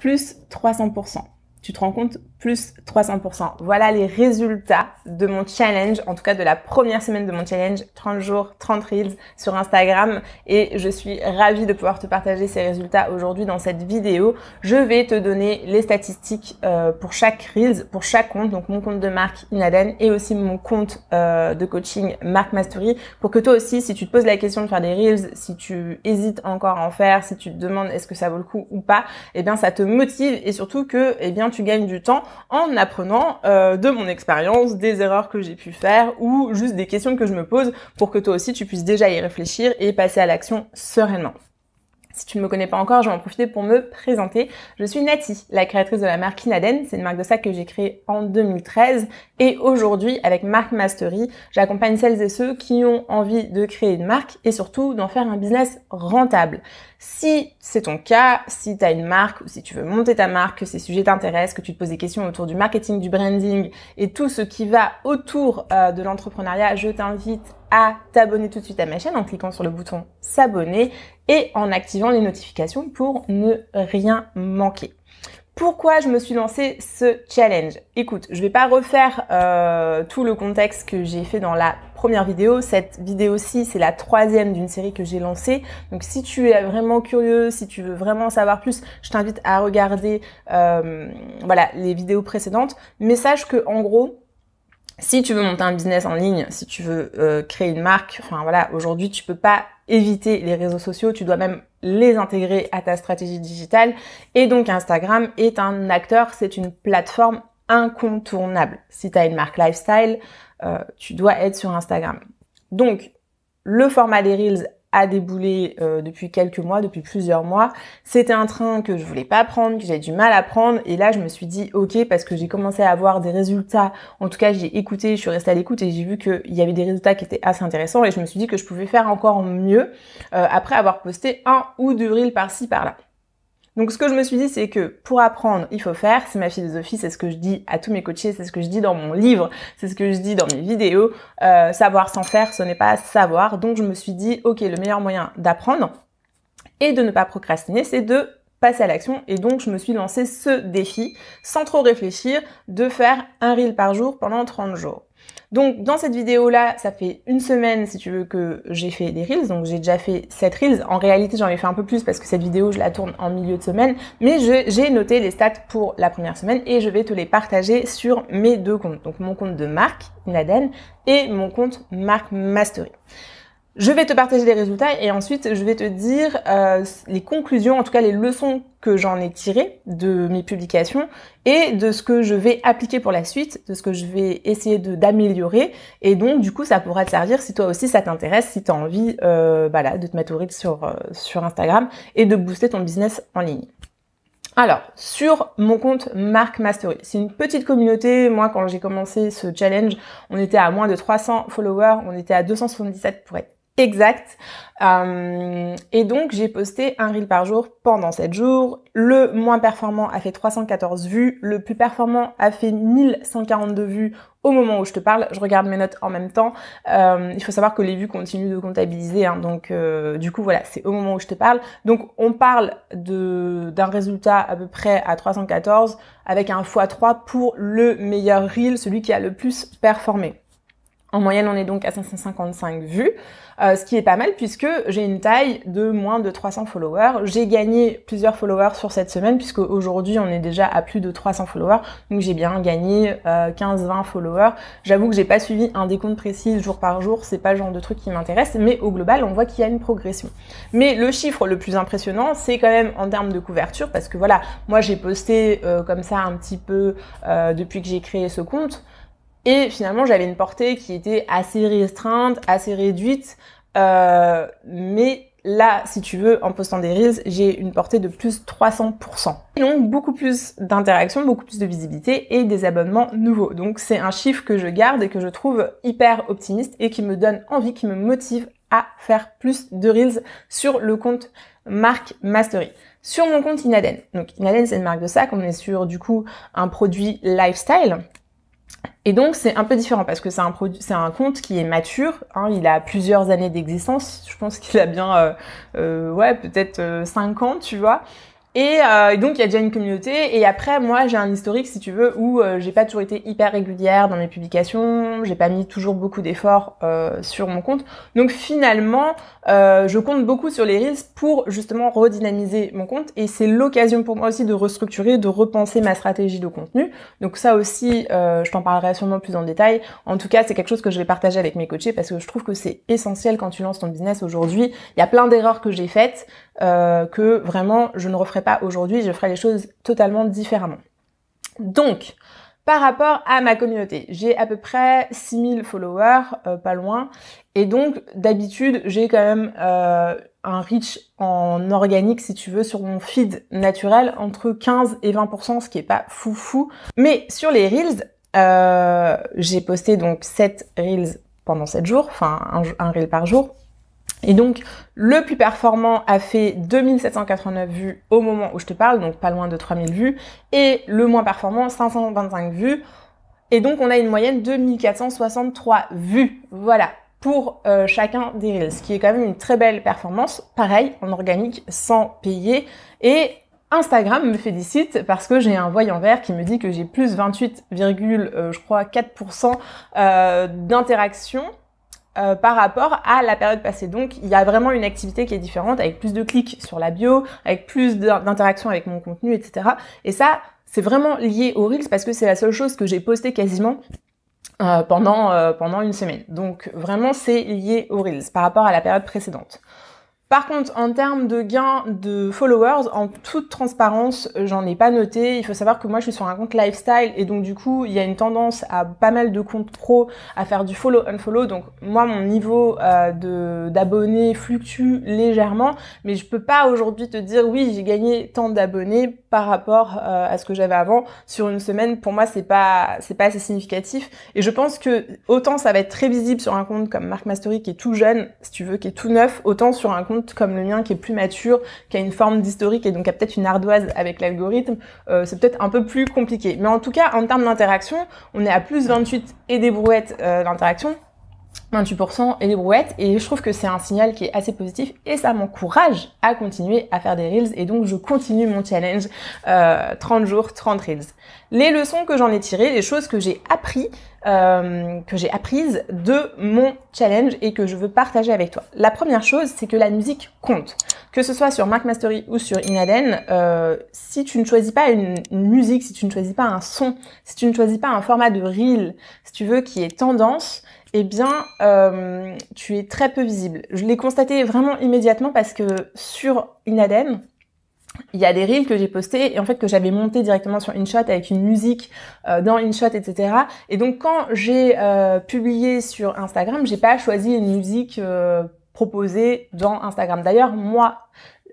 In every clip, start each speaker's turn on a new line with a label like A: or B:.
A: plus 300% tu te rends compte, plus 300%. Voilà les résultats de mon challenge, en tout cas de la première semaine de mon challenge, 30 jours, 30 reels sur Instagram. Et je suis ravie de pouvoir te partager ces résultats aujourd'hui dans cette vidéo. Je vais te donner les statistiques euh, pour chaque reels, pour chaque compte, donc mon compte de marque Inaden et aussi mon compte euh, de coaching Marc Mastery, pour que toi aussi, si tu te poses la question de faire des reels, si tu hésites encore à en faire, si tu te demandes est-ce que ça vaut le coup ou pas, eh bien ça te motive et surtout que, eh bien tu gagnes du temps en apprenant euh, de mon expérience, des erreurs que j'ai pu faire ou juste des questions que je me pose pour que toi aussi tu puisses déjà y réfléchir et passer à l'action sereinement. Si tu ne me connais pas encore, je vais en profiter pour me présenter. Je suis Nati, la créatrice de la marque Inaden. C'est une marque de sac que j'ai créée en 2013. Et aujourd'hui, avec Marc Mastery, j'accompagne celles et ceux qui ont envie de créer une marque et surtout d'en faire un business rentable. Si c'est ton cas, si tu as une marque ou si tu veux monter ta marque, que ces sujets t'intéressent, que tu te poses des questions autour du marketing, du branding et tout ce qui va autour euh, de l'entrepreneuriat, je t'invite à t'abonner tout de suite à ma chaîne en cliquant sur le bouton s'abonner et en activant les notifications pour ne rien manquer. Pourquoi je me suis lancé ce challenge Écoute, je ne vais pas refaire euh, tout le contexte que j'ai fait dans la première vidéo. Cette vidéo-ci, c'est la troisième d'une série que j'ai lancée. Donc si tu es vraiment curieux, si tu veux vraiment savoir plus, je t'invite à regarder euh, voilà, les vidéos précédentes. Mais sache que en gros, si tu veux monter un business en ligne, si tu veux euh, créer une marque, enfin voilà, aujourd'hui tu peux pas éviter les réseaux sociaux, tu dois même les intégrer à ta stratégie digitale. Et donc Instagram est un acteur, c'est une plateforme incontournable. Si tu as une marque lifestyle, euh, tu dois être sur Instagram. Donc le format des Reels a déboulé euh, depuis quelques mois, depuis plusieurs mois. C'était un train que je voulais pas prendre, que j'avais du mal à prendre. Et là, je me suis dit, ok, parce que j'ai commencé à avoir des résultats. En tout cas, j'ai écouté, je suis restée à l'écoute et j'ai vu qu'il y avait des résultats qui étaient assez intéressants. Et je me suis dit que je pouvais faire encore mieux euh, après avoir posté un ou deux reels par-ci, par-là. Donc ce que je me suis dit, c'est que pour apprendre, il faut faire. C'est ma philosophie, c'est ce que je dis à tous mes coachés, c'est ce que je dis dans mon livre, c'est ce que je dis dans mes vidéos. Euh, savoir sans faire, ce n'est pas savoir. Donc je me suis dit, ok, le meilleur moyen d'apprendre et de ne pas procrastiner, c'est de passer à l'action et donc je me suis lancé ce défi sans trop réfléchir de faire un reel par jour pendant 30 jours. Donc dans cette vidéo-là, ça fait une semaine si tu veux que j'ai fait des reels, donc j'ai déjà fait 7 reels. En réalité j'en ai fait un peu plus parce que cette vidéo je la tourne en milieu de semaine, mais j'ai noté les stats pour la première semaine et je vais te les partager sur mes deux comptes. Donc mon compte de marque, Naden, et mon compte Marc Mastery. Je vais te partager les résultats et ensuite je vais te dire euh, les conclusions, en tout cas les leçons que j'en ai tiré de mes publications et de ce que je vais appliquer pour la suite, de ce que je vais essayer de d'améliorer. Et donc, du coup, ça pourra te servir si toi aussi ça t'intéresse, si tu as envie euh, bah de te mettre au rythme sur, euh, sur Instagram et de booster ton business en ligne. Alors, sur mon compte Marc Mastery, c'est une petite communauté. Moi, quand j'ai commencé ce challenge, on était à moins de 300 followers, on était à 277 pour être Exact. Euh, et donc j'ai posté un reel par jour pendant 7 jours. Le moins performant a fait 314 vues. Le plus performant a fait 1142 vues au moment où je te parle. Je regarde mes notes en même temps. Euh, il faut savoir que les vues continuent de comptabiliser. Hein. donc euh, du coup voilà, c'est au moment où je te parle. Donc on parle d'un résultat à peu près à 314 avec un x3 pour le meilleur reel, celui qui a le plus performé. En moyenne, on est donc à 555 vues, euh, ce qui est pas mal puisque j'ai une taille de moins de 300 followers. J'ai gagné plusieurs followers sur cette semaine puisque aujourd'hui on est déjà à plus de 300 followers, donc j'ai bien gagné 15-20 euh, followers. J'avoue que j'ai pas suivi un décompte précis jour par jour, c'est pas le genre de truc qui m'intéresse, mais au global on voit qu'il y a une progression. Mais le chiffre le plus impressionnant, c'est quand même en termes de couverture parce que voilà, moi j'ai posté euh, comme ça un petit peu depuis que j'ai créé ce compte. Et finalement, j'avais une portée qui était assez restreinte, assez réduite. Euh, mais là, si tu veux, en postant des reels, j'ai une portée de plus 300%. donc, beaucoup plus d'interactions, beaucoup plus de visibilité et des abonnements nouveaux. Donc, c'est un chiffre que je garde et que je trouve hyper optimiste et qui me donne envie, qui me motive à faire plus de reels sur le compte Marc Mastery. Sur mon compte Inaden. Donc, Inaden, c'est une marque de sac. On est sur, du coup, un produit lifestyle et donc c'est un peu différent parce que c'est un produit, c'est un compte qui est mature. Hein. il a plusieurs années d'existence. Je pense qu'il a bien, euh, euh, ouais, peut-être 5 euh, ans, tu vois. Euh, et, donc il y a déjà une communauté. Et après, moi, j'ai un historique, si tu veux, où euh, j'ai pas toujours été hyper régulière dans mes publications, j'ai pas mis toujours beaucoup d'efforts euh, sur mon compte. Donc finalement, je compte beaucoup sur les risques pour justement redynamiser mon compte. Et c'est l'occasion pour moi aussi de restructurer, de repenser ma stratégie de contenu. Donc ça aussi, je t'en parlerai sûrement plus en détail. En tout cas, c'est quelque chose que je vais partager avec mes coachés parce que je trouve que c'est essentiel quand tu lances ton business aujourd'hui. Il y a plein d'erreurs que j'ai faites que vraiment je ne referai pas aujourd'hui, je ferai les choses totalement différemment. Donc, par rapport à ma communauté, j'ai à peu près 6000 followers, euh, pas loin, et donc d'habitude j'ai quand même euh, un reach en organique si tu veux sur mon feed naturel entre 15 et 20%, ce qui est pas fou fou. Mais sur les reels, euh, j'ai posté donc 7 reels pendant 7 jours, enfin un, reel par jour. Et donc, le plus performant a fait 2789 vues au moment où je te parle, donc pas loin de 3000 vues, et le moins performant, 525 vues. Et donc, on a une moyenne de 1463 vues. Voilà pour euh, chacun des reels, ce qui est quand même une très belle performance, pareil en organique sans payer. Et Instagram me félicite parce que j'ai un voyant vert qui me dit que j'ai plus 28, euh, je crois 4% euh, d'interaction euh, par rapport à la période passée. Donc il y a vraiment une activité qui est différente, avec plus de clics sur la bio, avec plus d'interaction avec mon contenu, etc. Et ça, c'est vraiment lié aux Reels parce que c'est la seule chose que j'ai postée quasiment euh, pendant, euh, pendant une semaine. Donc vraiment, c'est lié aux Reels par rapport à la période précédente. Par contre, en termes de gains de followers, en toute transparence, j'en ai pas noté. Il faut savoir que moi, je suis sur un compte lifestyle et donc du coup, il y a une tendance à pas mal de comptes pro à faire du follow unfollow. Donc moi, mon niveau euh, d'abonnés fluctue légèrement, mais je peux pas aujourd'hui te dire oui, j'ai gagné tant d'abonnés par rapport euh, à ce que j'avais avant sur une semaine. Pour moi, c'est pas c'est pas assez significatif. Et je pense que autant ça va être très visible sur un compte comme Marc Mastery qui est tout jeune, si tu veux, qui est tout neuf, autant sur un compte comme le mien qui est plus mature, qui a une forme d'historique et donc a peut-être une ardoise avec l'algorithme, euh, c'est peut-être un peu plus compliqué. Mais en tout cas, en termes d'interaction, on est à plus 28 et des brouettes euh, d'interaction 28% et les brouettes et je trouve que c'est un signal qui est assez positif et ça m'encourage à continuer à faire des reels et donc je continue mon challenge 30 euh, jours 30 reels. Les leçons que j'en ai tirées, les choses que j'ai appris, euh, que j'ai apprises de mon challenge et que je veux partager avec toi. La première chose, c'est que la musique compte. Que ce soit sur Mark Mastery ou sur Inaden, euh, si tu ne choisis pas une, musique, si tu ne choisis pas un son, si tu ne choisis pas un format de reel, si tu veux qui est tendance, eh bien, euh, tu es très peu visible. Je l'ai constaté vraiment immédiatement parce que sur Inadem, il y a des reels que j'ai postés et en fait que j'avais monté directement sur InShot avec une musique euh, dans InShot, etc. Et donc quand j'ai euh, publié sur Instagram, j'ai pas choisi une musique proposée dans Instagram. D'ailleurs, moi,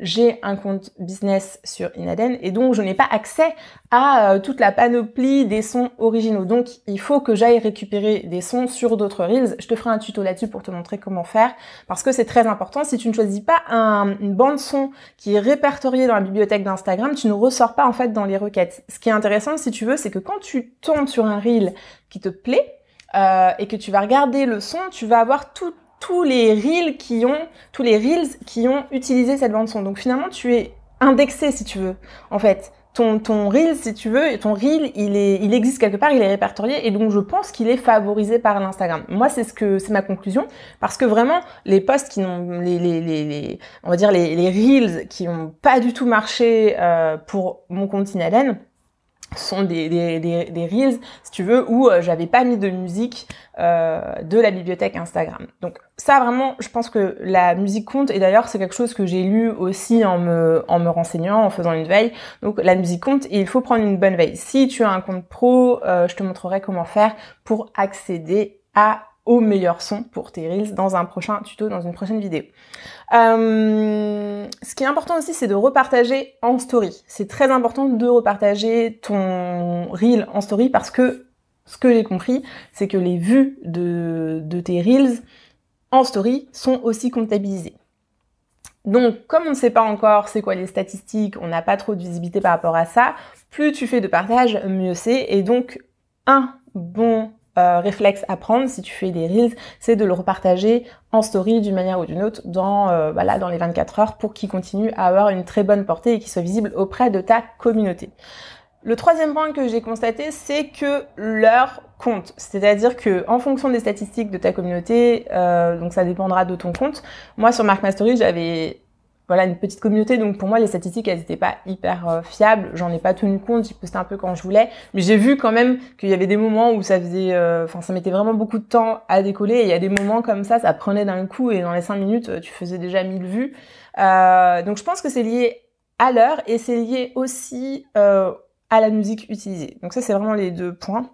A: j'ai un compte business sur Inaden et donc je n'ai pas accès à euh, toute la panoplie des sons originaux. Donc il faut que j'aille récupérer des sons sur d'autres reels. Je te ferai un tuto là-dessus pour te montrer comment faire parce que c'est très important. Si tu ne choisis pas un, une bande son qui est répertoriée dans la bibliothèque d'Instagram, tu ne ressors pas en fait dans les requêtes. Ce qui est intéressant si tu veux, c'est que quand tu tombes sur un reel qui te plaît euh, et que tu vas regarder le son, tu vas avoir tout tous les reels qui ont, tous les reels qui ont utilisé cette bande son. Donc finalement, tu es indexé si tu veux. En fait, ton, ton reel, si tu veux, ton reel, il, est, il existe quelque part, il est répertorié, et donc je pense qu'il est favorisé par l'Instagram. Moi, c'est ce que c'est ma conclusion, parce que vraiment, les posts qui n'ont, les, les, les, on va dire les, les reels qui n'ont pas du tout marché euh, pour mon compte Inalen, sont des, des, des, reels, si tu veux, où euh, j'avais pas mis de musique euh, de la bibliothèque Instagram. Donc ça vraiment, je pense que la musique compte, et d'ailleurs c'est quelque chose que j'ai lu aussi en me, en me renseignant, en faisant une veille. Donc la musique compte, et il faut prendre une bonne veille. Si tu as un compte pro, euh, je te montrerai comment faire pour accéder à au meilleur son pour tes reels dans un prochain tuto, dans une prochaine vidéo. Euh, ce qui est important aussi, c'est de repartager en story. C'est très important de repartager ton reel en story parce que ce que j'ai compris, c'est que les vues de, de tes reels en story sont aussi comptabilisées. Donc, comme on ne sait pas encore c'est quoi les statistiques, on n'a pas trop de visibilité par rapport à ça, plus tu fais de partage, mieux c'est. Et donc, un bon euh, réflexe à prendre si tu fais des reels, c'est de le repartager en story d'une manière ou d'une autre dans euh, bah dans les 24 heures pour qu'il continue à avoir une très bonne portée et qu'il soit visible auprès de ta communauté. Le troisième point que j'ai constaté, c'est que l'heure compte. C'est-à-dire que en fonction des statistiques de ta communauté, euh, donc ça dépendra de ton compte. Moi sur Mark Mastery, j'avais voilà une petite communauté donc pour moi les statistiques elles étaient pas hyper euh, fiables j'en ai pas tenu compte j'y postais un peu quand je voulais mais j'ai vu quand même qu'il y avait des moments où ça faisait euh, enfin ça mettait vraiment beaucoup de temps à décoller et il y a des moments comme ça ça prenait d'un coup et dans les cinq minutes euh, tu faisais déjà 1000 vues donc je pense que c'est lié à l'heure et c'est lié aussi à la musique utilisée donc ça c'est vraiment les deux points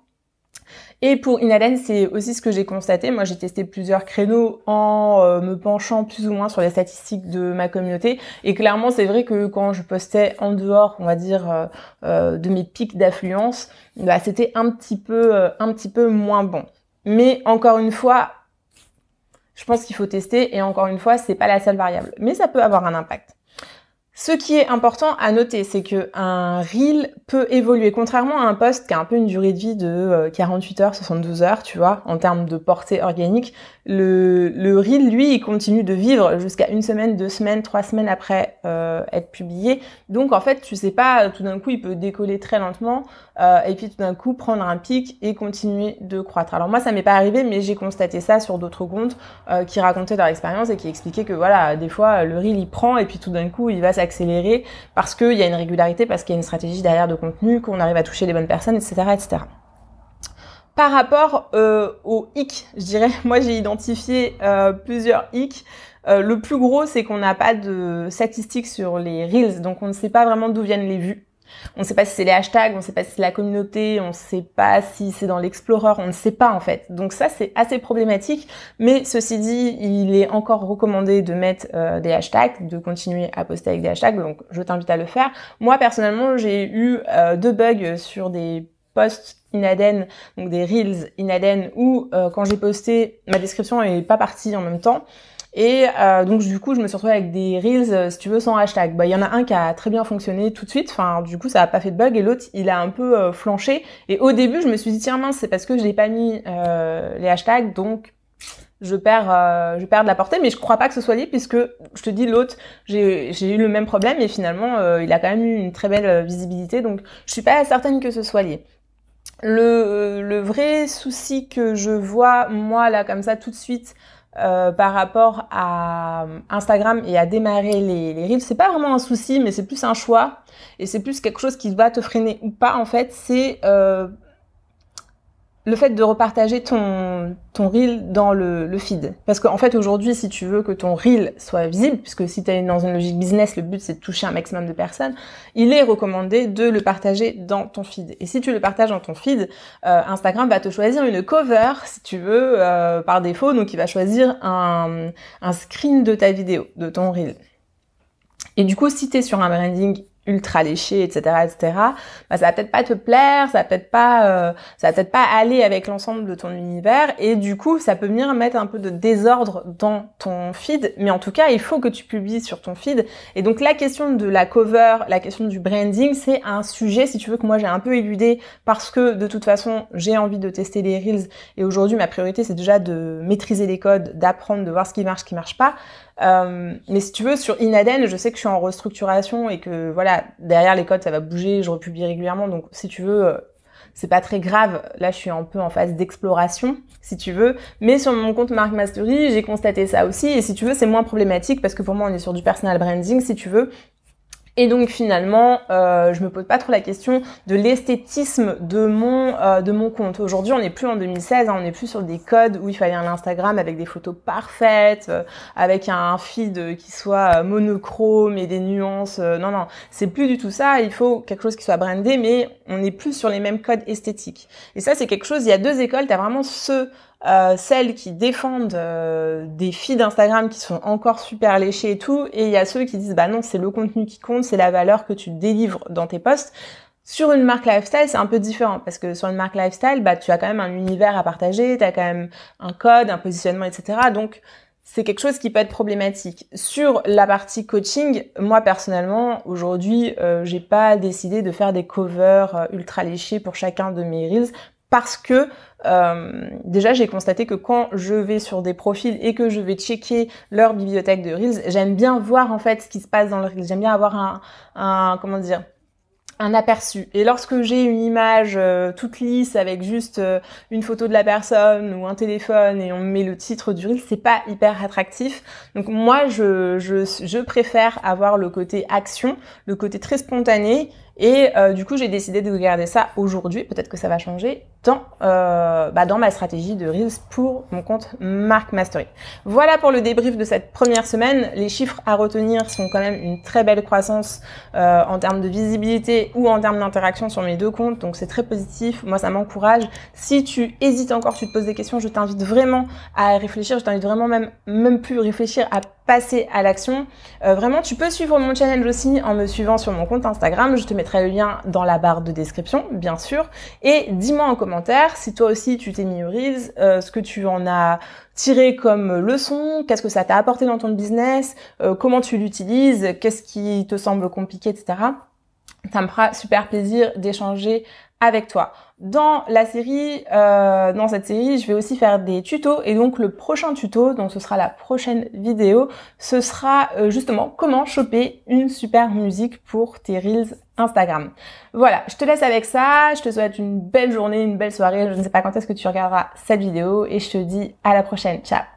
A: et pour Inhalen, c'est aussi ce que j'ai constaté. Moi, j'ai testé plusieurs créneaux en euh, me penchant plus ou moins sur les statistiques de ma communauté. Et clairement, c'est vrai que quand je postais en dehors, on va dire, euh, euh, de mes pics d'affluence, bah, c'était un petit peu, un petit peu moins bon. Mais encore une fois, je pense qu'il faut tester. Et encore une fois, c'est pas la seule variable. Mais ça peut avoir un impact. Ce qui est important à noter, c'est que un reel peut évoluer, contrairement à un post qui a un peu une durée de vie de 48 euh, heures, 72 heures, tu vois, en termes de portée organique. Le, le reel, lui, il continue de vivre jusqu'à une semaine, deux semaines, trois semaines après euh, être publié. Donc, en fait, tu sais pas, tout d'un coup, il peut décoller très lentement euh, et puis tout d'un coup prendre un pic et continuer de croître. Alors moi, ça m'est pas arrivé, mais j'ai constaté ça sur d'autres comptes qui racontaient leur expérience et qui expliquaient que voilà, des fois, le reel, il prend et puis tout d'un coup, il va accéléré parce qu'il y a une régularité, parce qu'il y a une stratégie derrière de contenu, qu'on arrive à toucher les bonnes personnes, etc. etc. Par rapport euh, aux au je dirais, moi j'ai identifié euh, plusieurs hicks. Euh, le plus gros, c'est qu'on n'a pas de statistiques sur les reels, donc on ne sait pas vraiment d'où viennent les vues. On ne sait pas si c'est les hashtags, on ne sait pas si c'est la communauté, on ne sait pas si c'est dans l'explorer, on ne sait pas en fait. Donc ça, c'est assez problématique. Mais ceci dit, il est encore recommandé de mettre euh, des hashtags, de continuer à poster avec des hashtags. Donc je t'invite à le faire. Moi personnellement, j'ai eu euh, deux bugs sur des posts inadènes, donc des reels inadènes, où euh, quand j'ai posté, ma description n'est pas partie en même temps. Et euh, donc du coup, je me suis retrouvée avec des reels, euh, si tu veux, sans hashtag. Bah, il y en a un qui a très bien fonctionné tout de suite. Enfin, du coup, ça n'a pas fait de bug. Et l'autre, il a un peu euh, flanché. Et au début, je me suis dit tiens mince, c'est parce que je n'ai pas mis les hashtags, donc je perds, je perds de la portée. Mais je ne crois pas que ce soit lié puisque je te dis l'autre, j'ai eu le même problème et finalement, il a quand même eu une très belle visibilité. Donc, je suis pas certaine que ce soit lié. le vrai souci que je vois moi là comme ça tout de suite euh, par rapport à euh, Instagram et à démarrer les, les reels, c'est pas vraiment un souci, mais c'est plus un choix et c'est plus quelque chose qui va te freiner ou pas en fait. C'est euh, le fait de repartager ton, ton reel dans le, feed. Parce qu'en fait, aujourd'hui, si tu veux que ton reel soit visible, puisque si tu es dans une logique business, le but c'est de toucher un maximum de personnes, il est recommandé de le partager dans ton feed. Et si tu le partages dans ton feed, euh, Instagram va te choisir une cover, si tu veux, euh, par défaut. Donc, il va choisir un, un screen de ta vidéo, de ton reel. Et du coup, si tu es sur un branding ultra léché, etc., etc., bah, ça va peut-être pas te plaire, ça va peut-être pas, euh, ça va peut-être pas aller avec l'ensemble de ton univers, et du coup, ça peut venir mettre un peu de désordre dans ton feed, mais en tout cas, il faut que tu publies sur ton feed. Et donc, la question de la cover, la question du branding, c'est un sujet, si tu veux, que moi j'ai un peu éludé, parce que de toute façon, j'ai envie de tester les reels, et aujourd'hui, ma priorité, c'est déjà de maîtriser les codes, d'apprendre, de voir ce qui marche, ce qui marche pas. Euh, mais si tu veux, sur Inaden, je sais que je suis en restructuration et que voilà, derrière les codes, ça va bouger, je republie régulièrement. Donc si tu veux, euh, c'est pas très grave. Là, je suis un peu en phase d'exploration, si tu veux. Mais sur mon compte Marc Mastery, j'ai constaté ça aussi. Et si tu veux, c'est moins problématique parce que pour moi, on est sur du personal branding, si tu veux. Et donc finalement, euh, je me pose pas trop la question de l'esthétisme de mon euh, de mon compte. Aujourd'hui, on n'est plus en 2016, hein, on n'est plus sur des codes où il fallait un Instagram avec des photos parfaites, euh, avec un feed qui soit euh, monochrome et des nuances. non, non, c'est plus du tout ça. Il faut quelque chose qui soit brandé, mais on n'est plus sur les mêmes codes esthétiques. Et ça, c'est quelque chose. Il y a deux écoles. T'as vraiment ce... Euh, celles qui défendent euh, des filles d'Instagram qui sont encore super léchées et tout, et il y a ceux qui disent bah non, c'est le contenu qui compte, c'est la valeur que tu délivres dans tes posts. Sur une marque lifestyle, c'est un peu différent parce que sur une marque lifestyle, bah tu as quand même un univers à partager, tu as quand même un code, un positionnement, etc. Donc c'est quelque chose qui peut être problématique. Sur la partie coaching, moi personnellement, aujourd'hui, euh, j'ai pas décidé de faire des covers ultra léchés pour chacun de mes reels parce que euh, déjà j'ai constaté que quand je vais sur des profils et que je vais checker leur bibliothèque de Reels, j'aime bien voir en fait ce qui se passe dans le Reels. J'aime bien avoir un, comment dire un aperçu. Et lorsque j'ai une image euh, toute lisse avec juste euh, une photo de la personne ou un téléphone et on met le titre du reel, c'est pas hyper attractif. Donc moi, je, préfère avoir le côté action, le côté très spontané. Et du coup, j'ai décidé de regarder ça aujourd'hui. Peut-être que ça va changer. Euh, bah, dans, ma stratégie de Reels pour mon compte Mark Mastery. Voilà pour le débrief de cette première semaine. Les chiffres à retenir sont quand même une très belle croissance euh, en termes de visibilité ou en termes d'interaction sur mes deux comptes. Donc c'est très positif. Moi, ça m'encourage. Si tu hésites encore, tu te poses des questions, je t'invite vraiment à réfléchir. Je t'invite vraiment même, même plus réfléchir à passer à l'action. Euh, vraiment, tu peux suivre mon challenge aussi en me suivant sur mon compte Instagram. Je te mettrai le lien dans la barre de description, bien sûr. Et dis-moi en commentaire si toi aussi tu t'es mis au Reels, ce que tu en as tiré comme leçon, qu'est-ce que ça t'a apporté dans ton business, euh, comment tu l'utilises, qu'est-ce qui te semble compliqué, etc. Ça me fera super plaisir d'échanger avec toi. Dans la série, euh, dans cette série, je vais aussi faire des tutos et donc le prochain tuto, donc ce sera la prochaine vidéo, ce sera euh, justement comment choper une super musique pour tes reels Instagram. Voilà, je te laisse avec ça, je te souhaite une belle journée, une belle soirée, je ne sais pas quand est-ce que tu regarderas cette vidéo et je te dis à la prochaine. Ciao